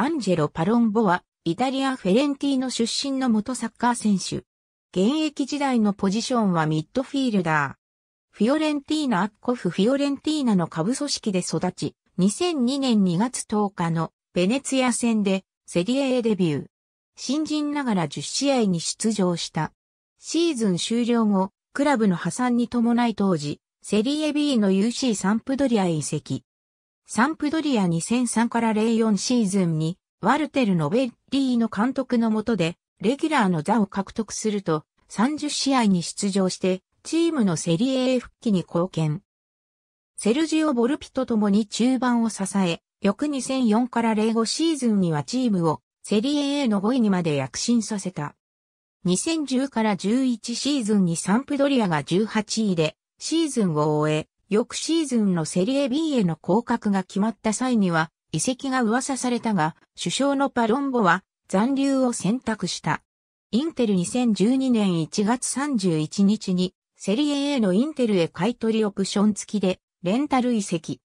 アンジェロ・パロンボは、イタリア・フェレンティーノ出身の元サッカー選手。現役時代のポジションはミッドフィールダー。フィオレンティーナ・アッコフ・フィオレンティーナの下部組織で育ち、2002年2月10日のベネツィア戦でセリエ A デビュー。新人ながら10試合に出場した。シーズン終了後、クラブの破産に伴い当時、セリエ B の UC サンプドリアへ移籍。サンプドリア2003から04シーズンに、ワルテル・ノベッリーの監督の下で、レギュラーの座を獲得すると、30試合に出場して、チームのセリエ A 復帰に貢献。セルジオ・ボルピと共に中盤を支え、翌2004から05シーズンにはチームをセリエ A の5位にまで躍進させた。2010から11シーズンにサンプドリアが18位でシーズンを終え、翌シーズンのセリエ B への降格が決まった際には、移籍が噂されたが、首相のパロンボは残留を選択した。インテル2012年1月31日に、セリエ A のインテルへ買取オプション付きで、レンタル移籍。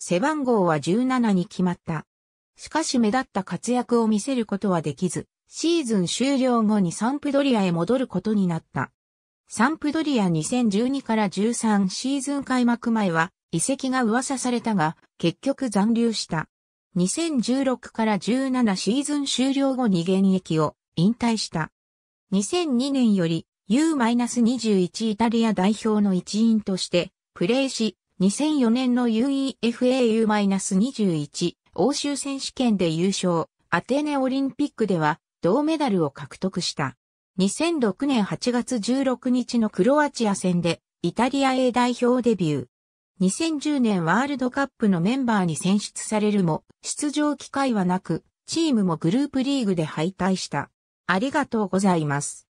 背番号は17に決まった。しかし目立った活躍を見せることはできず、シーズン終了後にサンプドリアへ戻ることになった。サンプドリア2012から13シーズン開幕前は移籍が噂されたが、結局残留した。2016から17シーズン終了後に現役を引退した。2002年より U-21 イタリア代表の一員としてプレーし、2004年の UEFAU-21 欧州選手権で優勝、アテネオリンピックでは銅メダルを獲得した。2006年8月16日のクロアチア戦でイタリア A 代表デビュー。2010年ワールドカップのメンバーに選出されるも出場機会はなく、チームもグループリーグで敗退した。ありがとうございます。